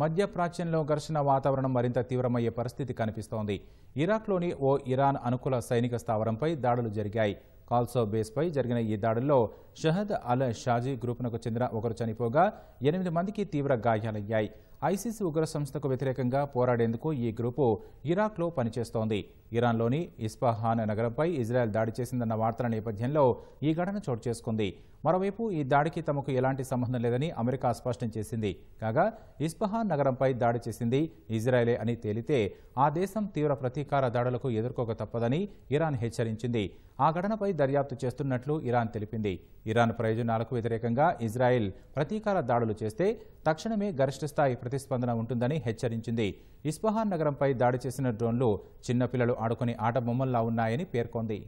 మధ్యప్రాచ్యంలో ఘర్షణ వాతావరణం మరింత తీవ్రమయ్యే పరిస్థితి కనిపిస్తోంది ఇరాక్లోని ఓ ఇరాన్ అనుకూల సైనిక స్థావరంపై దాడులు జరిగాయి కాల్సో బేస్పై జరిగిన ఈ దాడుల్లో షహద్ అల్ షాజీ గ్రూపునకు చెందిన ఒకరు చనిపోగా ఎనిమిది మందికి తీవ్ర గాయాలయ్యాయి ఐసీసీ ఉగ్ర సంస్థకు వ్యతిరేకంగా పోరాడేందుకు ఈ గ్రూపు ఇరాక్లో పనిచేస్తోంది ఇరాన్లోని ఇస్పాహాన్ నగరంపై ఇజ్రాయెల్ దాడి చేసిందన్న వార్తల నేపథ్యంలో ఈ ఘటన చోటు చేసుకుంది మరోవైపు ఈ దాడికి తమకు ఎలాంటి సంబంధం లేదని అమెరికా స్పష్టం చేసింది కాగా ఇస్పహాన్ నగరంపై దాడి చేసింది ఇజ్రాయెలే అని తేలితే ఆ దేశం తీవ్ర ప్రతీకార దాడులకు ఎదుర్కోక తప్పదని ఇరాన్ హెచ్చరించింది ఆ ఘటనపై దర్యాప్తు చేస్తున్నట్లు ఇరాన్ తెలిపింది ఇరాన్ ప్రయోజనాలకు వ్యతిరేకంగా ఇజ్రాయెల్ ప్రతీకార దాడులు చేస్తే తక్షణమే గరిష్ట స్థాయి ప్రతిస్పందన ఉంటుందని హెచ్చరించింది ఇస్ఫహాన్ నగరంపై దాడి చేసిన డ్రోన్లు చిన్నపిల్లలు ఆడుకునే ఆట బొమ్మల్లా ఉన్నాయని పేర్కొంది